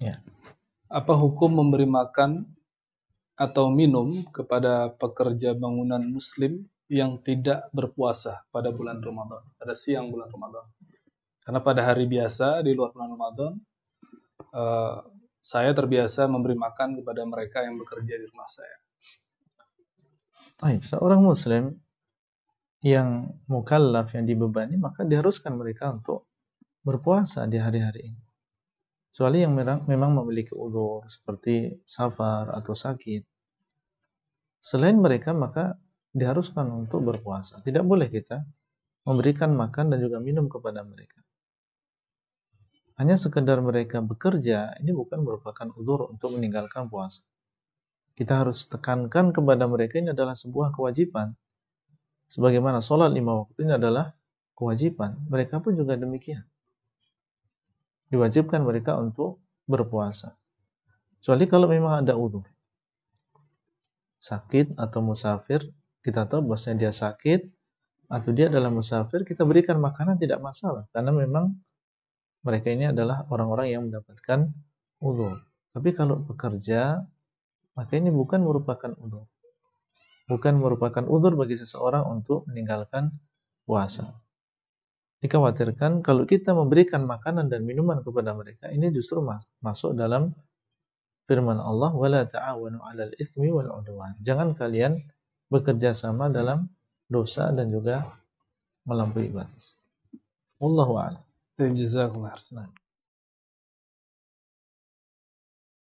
Ya. Apa hukum memberi makan atau minum kepada pekerja bangunan muslim yang tidak berpuasa pada bulan Ramadan, pada siang bulan Ramadan. Karena pada hari biasa di luar bulan Ramadan, eh, saya terbiasa memberi makan kepada mereka yang bekerja di rumah saya. Baik, seorang muslim yang mukallaf yang dibebani maka diharuskan mereka untuk berpuasa di hari-hari ini kecuali yang memang memiliki ulur seperti safar atau sakit. Selain mereka maka diharuskan untuk berpuasa. Tidak boleh kita memberikan makan dan juga minum kepada mereka. Hanya sekedar mereka bekerja, ini bukan merupakan udur untuk meninggalkan puasa. Kita harus tekankan kepada mereka ini adalah sebuah kewajiban. Sebagaimana sholat lima waktu ini adalah kewajiban. Mereka pun juga demikian diwajibkan mereka untuk berpuasa. Kecuali kalau memang ada udur. Sakit atau musafir, kita tahu bahwasanya dia sakit atau dia adalah musafir, kita berikan makanan tidak masalah. Karena memang mereka ini adalah orang-orang yang mendapatkan udur. Tapi kalau bekerja, maka ini bukan merupakan udur. Bukan merupakan udur bagi seseorang untuk meninggalkan puasa dikhawatirkan kalau kita memberikan makanan dan minuman kepada mereka ini justru masuk dalam firman Allah wala ta'awanu 'alal itsmi wal 'udwan. Jangan kalian bekerja sama dalam dosa dan juga melampaui batas. Wallahu a'lam. jazakumullahu khairan.